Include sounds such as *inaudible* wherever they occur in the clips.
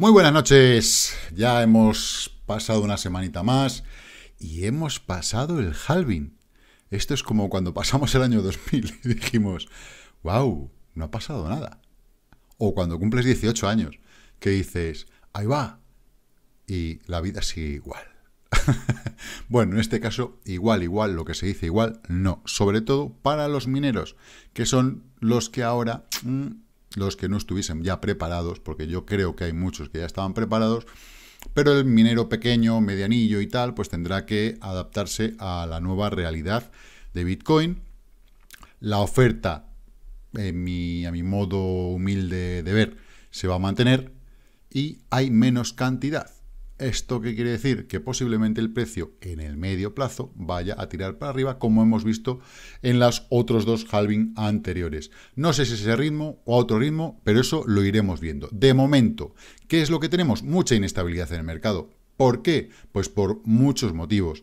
Muy buenas noches. Ya hemos pasado una semanita más y hemos pasado el halving. Esto es como cuando pasamos el año 2000 y dijimos, wow, no ha pasado nada. O cuando cumples 18 años, que dices, ahí va. Y la vida sigue igual. *laughs* bueno, en este caso, igual, igual, lo que se dice igual, no. Sobre todo para los mineros, que son los que ahora... Mm, los que no estuviesen ya preparados, porque yo creo que hay muchos que ya estaban preparados, pero el minero pequeño, medianillo y tal, pues tendrá que adaptarse a la nueva realidad de Bitcoin. La oferta, en a mi modo humilde de ver, se va a mantener y hay menos cantidad. ¿Esto qué quiere decir? Que posiblemente el precio en el medio plazo vaya a tirar para arriba, como hemos visto en los otros dos halving anteriores. No sé si es ese ritmo o otro ritmo, pero eso lo iremos viendo. De momento, ¿qué es lo que tenemos? Mucha inestabilidad en el mercado. ¿Por qué? Pues por muchos motivos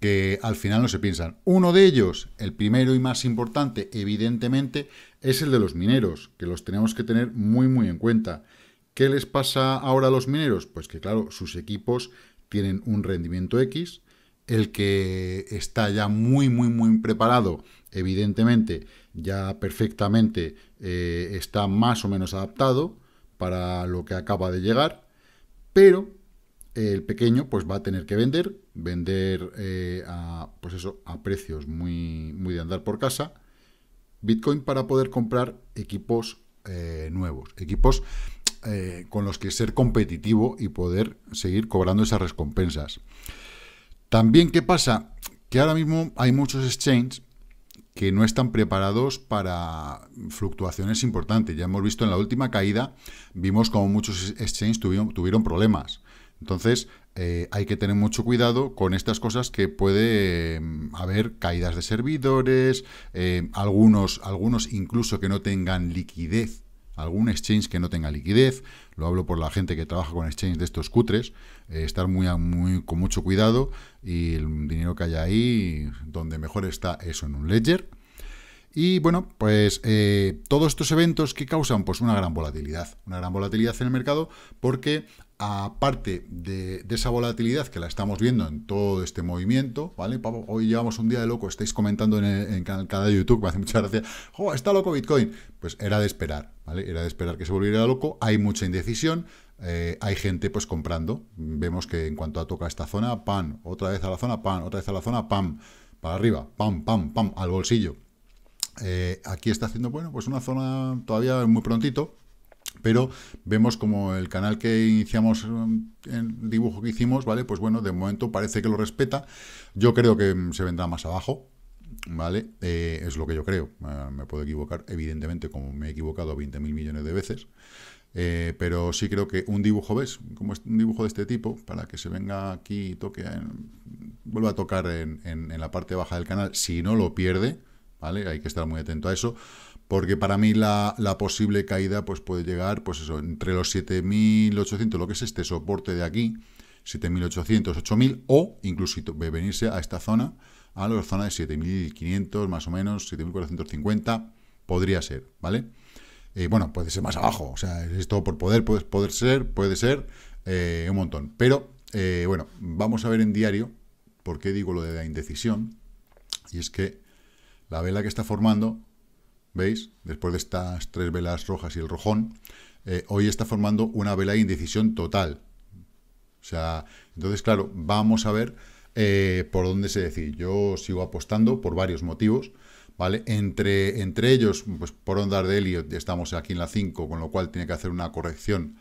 que al final no se piensan. Uno de ellos, el primero y más importante, evidentemente, es el de los mineros, que los tenemos que tener muy, muy en cuenta. ¿Qué les pasa ahora a los mineros? Pues que claro, sus equipos tienen un rendimiento X, el que está ya muy, muy, muy preparado, evidentemente, ya perfectamente eh, está más o menos adaptado para lo que acaba de llegar, pero el pequeño pues va a tener que vender, vender eh, a, pues eso, a precios muy, muy de andar por casa, Bitcoin para poder comprar equipos eh, nuevos, equipos eh, con los que ser competitivo y poder seguir cobrando esas recompensas. También, ¿qué pasa? Que ahora mismo hay muchos exchanges que no están preparados para fluctuaciones importantes. Ya hemos visto en la última caída, vimos como muchos exchanges tuvieron, problemas. Entonces, eh, hay que tener mucho cuidado con estas cosas que puede mm, haber caídas de servidores, eh, algunos, algunos incluso que no tengan liquidez algún exchange que no tenga liquidez, lo hablo por la gente que trabaja con exchange de estos cutres, eh, estar muy, muy, con mucho cuidado y el dinero que haya ahí, donde mejor está eso en un ledger, y bueno, pues eh, todos estos eventos que causan pues una gran volatilidad, una gran volatilidad en el mercado porque aparte de, esa volatilidad que la estamos viendo en todo este movimiento, ¿vale? Hoy llevamos un día de loco, estáis comentando en el, canal de YouTube, *laughs* me hace mucha gracia, ¡oh, está loco Bitcoin! Pues era de esperar, ¿vale? Era de esperar que se volviera loco, hay mucha indecisión, eh, hay gente pues comprando, vemos que en cuanto a toca esta zona, ¡pam! Otra vez a la zona, ¡pam! Otra vez a la zona, ¡pam! Para arriba, ¡pam, pam, pam! Al bolsillo. Eh, aquí está haciendo, bueno, pues una zona todavía muy prontito, pero vemos como el canal que iniciamos, mm, el dibujo que hicimos, ¿vale? Pues bueno, de momento parece que lo respeta. Yo creo que mm, se vendrá más abajo, ¿vale? Eh, es lo que yo creo. Ah, me puedo equivocar, evidentemente, como me he equivocado 20.000 millones de veces. Eh, pero sí creo que un dibujo, ¿ves? Como es un dibujo de este tipo, para que se venga aquí y toque, vuelva a tocar en la parte baja del canal, si no lo pierde, hay que estar muy atento a eso, porque para mí la, posible caída pues puede llegar, pues eso, entre los 7.800, lo que es este soporte de aquí, 7.800, 8.000, o incluso venirse a esta zona, a la zona de 7.500, más o menos, 7.450, podría ser, ¿vale? Eh, bueno, puede ser más abajo, o sea, es todo por poder, puede poder ser, puede ser, eh, un montón. Pero, eh, bueno, vamos a ver en diario, por qué digo lo de la indecisión, y es que la vela que está formando, ¿veis? Después de estas tres velas rojas y el rojón, eh, hoy está formando una vela de indecisión total. O sea, entonces, claro, vamos a ver eh, por dónde se decide. Yo sigo apostando por varios motivos, ¿vale? Entre, entre ellos, pues por ondas de Elliot estamos aquí en la 5, con lo cual tiene que hacer una corrección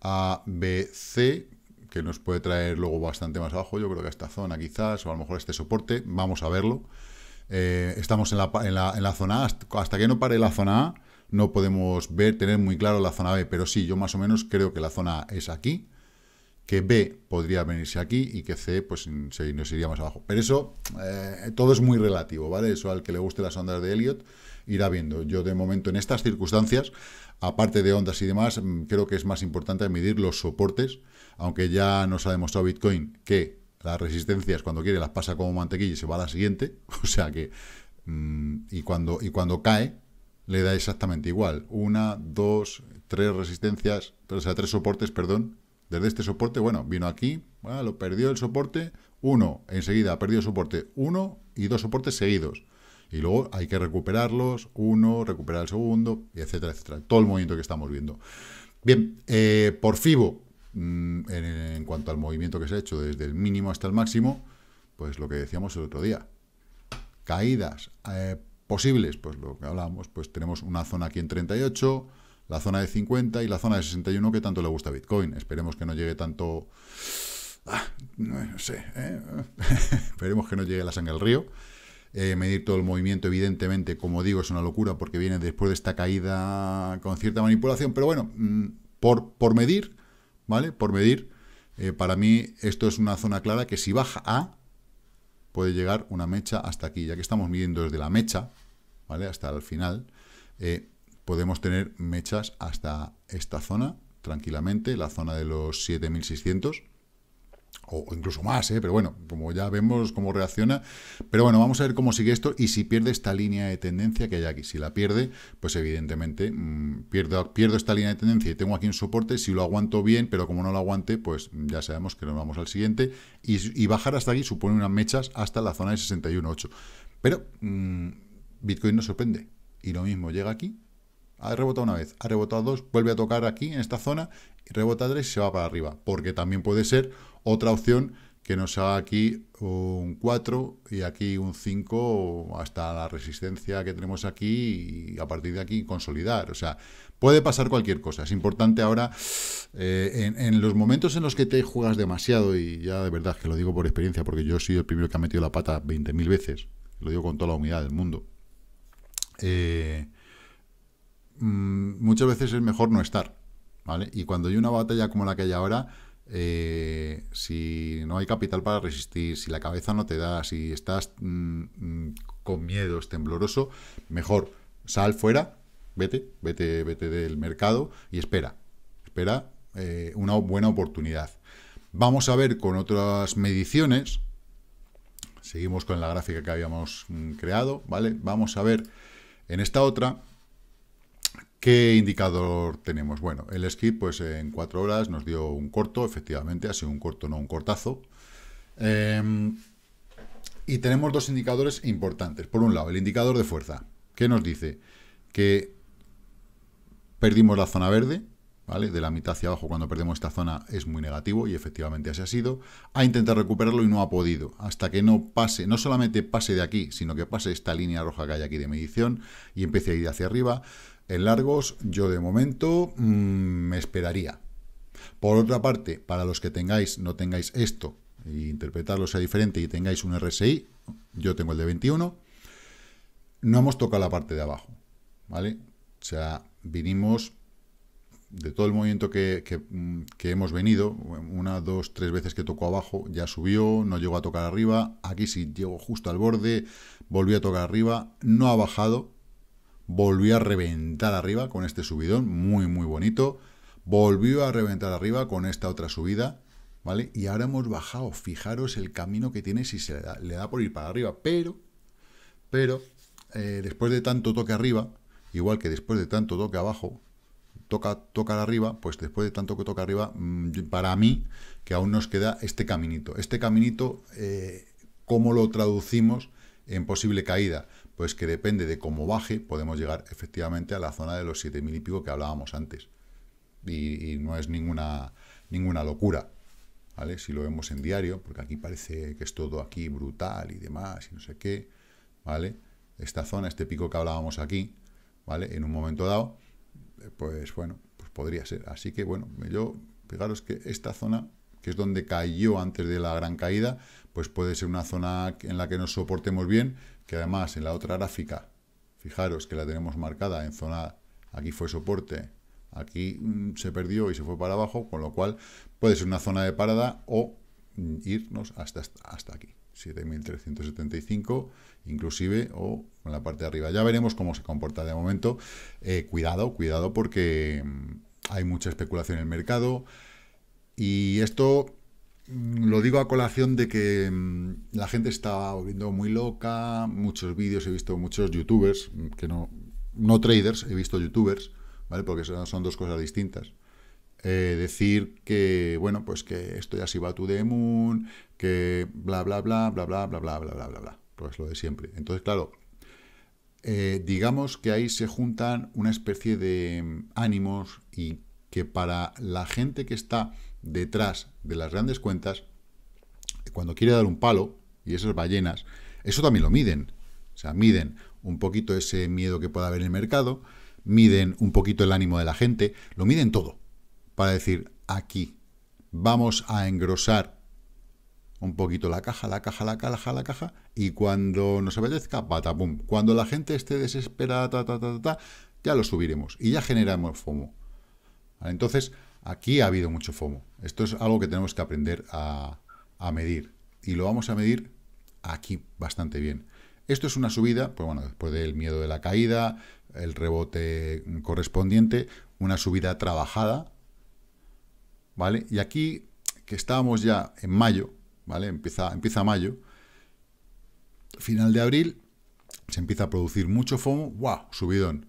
a, B, C, que nos puede traer luego bastante más abajo, yo creo que a esta zona quizás, o a lo mejor a este soporte, vamos a verlo. Eh, estamos en la, zona A, hasta que no pare la zona A, no podemos ver, tener muy claro la zona B, pero sí, yo más o menos creo que la zona A es aquí, que B podría venirse aquí y que C pues, nos iría más abajo. Pero eso, eh, todo es muy relativo, ¿vale? Eso al que le guste las ondas de Elliot irá viendo. Yo de momento en estas circunstancias, aparte de ondas y demás, mm, creo que es más importante medir los soportes, aunque ya nos ha demostrado Bitcoin que las resistencias cuando quiere las pasa como mantequilla y se va a la siguiente. *laughs* O sea que... Mm, y, cuando, y cuando cae, le da exactamente igual. Una, dos, tres resistencias, o sea, tres soportes, perdón. Desde este soporte, bueno, vino aquí, bueno, ah, lo perdió el soporte, uno, enseguida perdió soporte uno y dos soportes seguidos. Y luego hay que recuperarlos, uno, recuperar el segundo, y etcétera, etcétera. Todo el movimiento que estamos viendo. Bien, eh, por FIBO, Mm, en, cuanto al movimiento que se ha hecho desde el mínimo hasta el máximo, pues lo que decíamos el otro día. Caídas eh, posibles, pues lo que hablábamos, pues tenemos una zona aquí en 38, la zona de 50 y la zona de 61 que tanto le gusta Bitcoin. Esperemos que no llegue tanto... Ah, no sé, ¿eh? *laughs* esperemos que no llegue la sangre al río. Eh, medir todo el movimiento, evidentemente, como digo, es una locura porque viene después de esta caída con cierta manipulación, pero bueno, mm, por, por medir, ¿vale? Por medir, eh, para mí esto es una zona clara que si baja a, puede llegar una mecha hasta aquí. Ya que estamos midiendo desde la mecha, ¿vale? Hasta el final, eh, podemos tener mechas hasta esta zona, tranquilamente, la zona de los 7600, o, incluso más, ¿eh? pero bueno, como ya vemos cómo reacciona. Pero bueno, vamos a ver cómo sigue esto y si pierde esta línea de tendencia que hay aquí. Si la pierde, pues evidentemente mm, pierdo, esta línea de tendencia y tengo aquí un soporte. Si lo aguanto bien, pero como no lo aguante, pues ya sabemos que nos vamos al siguiente. Y, bajar hasta aquí supone unas mechas hasta la zona de 61.8. Pero mm, Bitcoin nos sorprende. Y lo mismo llega aquí ha rebotado una vez, ha rebotado dos, vuelve a tocar aquí, en esta zona, y rebota tres y se va para arriba, porque también puede ser otra opción que nos haga aquí un 4 y aquí un 5 hasta la resistencia que tenemos aquí y a partir de aquí consolidar. O sea, puede pasar cualquier cosa. Es importante ahora, eh, en, los momentos en los que te juegas demasiado, y ya de verdad que lo digo por experiencia, porque yo soy el primero que ha metido la pata 20.000 veces, lo digo con toda la humildad del mundo, eh, Mm, muchas veces es mejor no estar, ¿vale? Y cuando hay una batalla como la que hay ahora, eh, si no hay capital para resistir, si la cabeza no te da, si estás mm, mm, ...con miedo, es tembloroso, mejor sal fuera, vete, vete, vete del mercado y espera, espera eh, una buena oportunidad. Vamos a ver con otras mediciones, seguimos con la gráfica que habíamos creado, ¿vale? Vamos a ver en esta otra ¿Qué indicador tenemos? Bueno, el skip pues en cuatro horas nos dio un corto, efectivamente, ha sido un corto, no un cortazo. Em, y tenemos dos indicadores importantes. Por un lado, el indicador de fuerza, que nos dice que perdimos la zona verde, ¿vale? De la mitad hacia abajo cuando perdemos esta zona es muy negativo y efectivamente así ha sido. Ha intentado recuperarlo y no ha podido. Hasta que no pase, no solamente pase de aquí, sino que pase esta línea roja que hay aquí de medición y empiece a ir hacia arriba, en largos, yo de momento mm, me esperaría. Por otra parte, para los que tengáis, no tengáis esto, e interpretarlo sea diferente y tengáis un RSI, yo tengo el de 21, no hemos tocado la parte de abajo, ¿vale? O sea, vinimos de todo el movimiento que, mm, que, hemos venido, una, dos, tres veces que tocó abajo, ya subió, no llegó a tocar arriba, aquí sí llegó justo al borde, volvió a tocar arriba, no ha bajado, volvió a reventar arriba con este subidón, muy, muy bonito. Volvió a reventar arriba con esta otra subida, ¿vale? Y ahora hemos bajado, fijaros el camino que tiene si se le da, por ir para arriba, pero, pero, eh, después de tanto toque arriba, igual que después de tanto toque abajo, toca tocar arriba, pues después de tanto que toca arriba, mm, para mí, que aún nos queda este caminito. Este caminito, eh, ¿cómo lo traducimos en posible caída? pues que depende de cómo baje, podemos llegar efectivamente a la zona de los mil y pico que hablábamos antes. Y, no es ninguna, ninguna locura, ¿vale? Si lo vemos en diario, porque aquí parece que es todo aquí brutal y demás y no sé qué, ¿vale? Esta zona, este pico que hablábamos aquí, ¿vale? En un momento dado, pues bueno, pues podría ser. Así que bueno, yo, fijaros que esta zona que es donde cayó antes de la gran caída, pues puede ser una zona en la que nos soportemos bien, que además en la otra gráfica, fijaros que la tenemos marcada en zona, aquí fue soporte, aquí mm, se perdió y se fue para abajo, con lo cual puede ser una zona de parada o mm, irnos hasta, hasta aquí. 7.375 inclusive o en la parte de arriba. Ya veremos cómo se comporta de momento. Eh, cuidado, cuidado porque mm, hay mucha especulación en el mercado. Y esto lo digo a colación de que la gente está volviendo muy loca, muchos vídeos, he visto muchos youtubers, que no, no traders, he visto youtubers, ¿vale? Porque son, son dos cosas distintas. decir que, bueno, pues que esto ya se iba a tu demon, que bla, bla, bla, bla, bla, bla, bla, bla, bla, bla, bla, pues lo de siempre. Entonces, claro, eh, digamos que ahí se juntan una especie de ánimos y que para la gente que está detrás de las grandes cuentas, cuando quiere dar un palo, y esas ballenas, eso también lo miden. O sea, miden un poquito ese miedo que pueda haber en el mercado, miden un poquito el ánimo de la gente, lo miden todo para decir, aquí vamos a engrosar un poquito la caja, la caja, la caja, la caja, y cuando nos apetezca, patapum. Cuando la gente esté desesperada, ya lo subiremos y ya generamos FOMO. Entonces, Aquí ha habido mucho FOMO. Esto es algo que tenemos que aprender a, medir. Y lo vamos a medir aquí bastante bien. Esto es una subida, pues bueno, después del miedo de la caída, el rebote correspondiente, una subida trabajada, ¿vale? Y aquí, que estábamos ya en mayo, ¿vale? Empieza, empieza mayo, final de abril, se empieza a producir mucho FOMO, ¡guau! Subidón.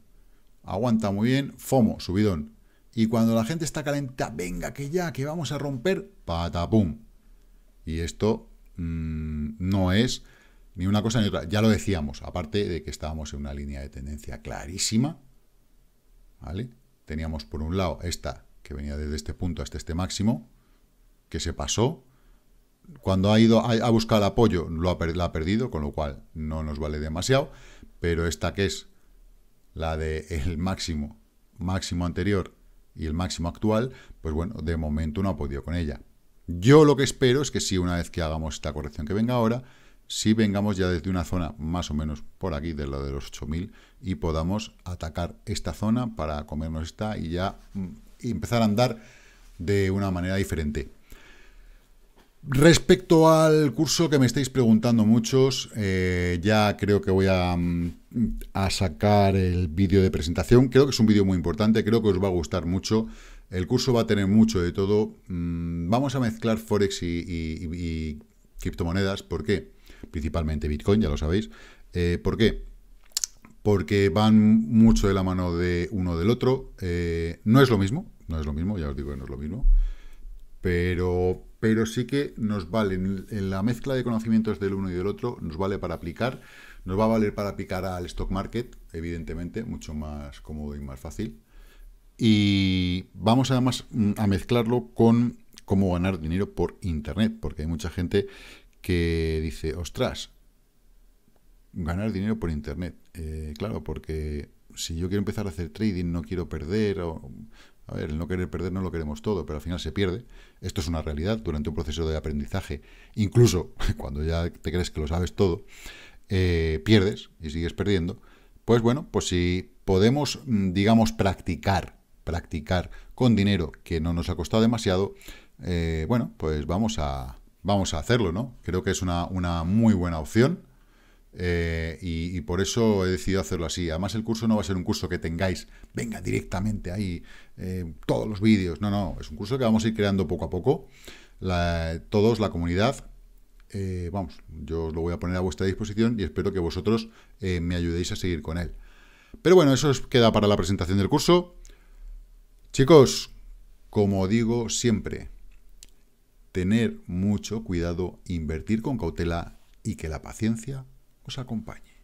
Aguanta muy bien, FOMO, subidón. Y cuando la gente está calenta, venga, que ya, que vamos a romper, patapum. Y esto mm, no es ni una cosa ni otra. Ya lo decíamos, aparte de que estábamos en una línea de tendencia clarísima, ¿vale? Teníamos por un lado esta que venía desde este punto hasta este máximo, que se pasó. Cuando ha ido a, buscar apoyo, lo ha, la ha perdido, con lo cual no nos vale demasiado. Pero esta que es la del el máximo, máximo anterior y el máximo actual, pues bueno, de momento no ha podido con ella. Yo lo que espero es que si una vez que hagamos esta corrección que venga ahora, si vengamos ya desde una zona más o menos por aquí, de lo de los 8000, y podamos atacar esta zona para comernos esta y ya mm, empezar a andar de una manera diferente. Respecto al curso que me estáis preguntando muchos, eh, ya creo que voy mm, a, sacar el vídeo de presentación. Creo que es un vídeo muy importante, creo que os va a gustar mucho. El curso va a tener mucho de todo. Mm, vamos a mezclar Forex y, criptomonedas. ¿Por qué? Principalmente Bitcoin, ya lo sabéis. Eh, ¿Por qué? Porque van mucho de la mano de uno del otro. Eh, no es lo mismo, no es lo mismo, ya os digo que no es lo mismo. Pero pero sí que nos vale, en la mezcla de conocimientos del uno y del otro, nos vale para aplicar, nos va a valer para aplicar al stock market, evidentemente, mucho más cómodo y más fácil. Y vamos además mm, a mezclarlo con cómo ganar dinero por Internet, porque hay mucha gente que dice, ostras, ganar dinero por Internet. Eh, claro, porque si yo quiero empezar a hacer trading, no quiero perder, o, a ver, el no querer perder no lo queremos todo, pero al final se pierde. Esto es una realidad durante un proceso de aprendizaje, incluso *laughs* cuando ya te crees que lo sabes todo, eh, pierdes y sigues perdiendo. Pues bueno, pues si podemos, mm, digamos, practicar, practicar con dinero que no nos ha costado demasiado, eh, bueno, pues vamos a, vamos a hacerlo, ¿no? Creo que es una, una muy buena opción eh, y, por eso he decidido hacerlo así. Además, el curso no va a ser un curso que tengáis, venga directamente ahí, eh, todos los vídeos. No, no, es un curso que vamos a ir creando poco a poco. todos, la comunidad, eh, vamos, yo os lo voy a poner a vuestra disposición y espero que vosotros me ayudéis a seguir con él. Pero bueno, eso os queda para la presentación del curso. Chicos, como digo siempre, tener mucho cuidado, invertir con cautela y que la paciencia acompañe.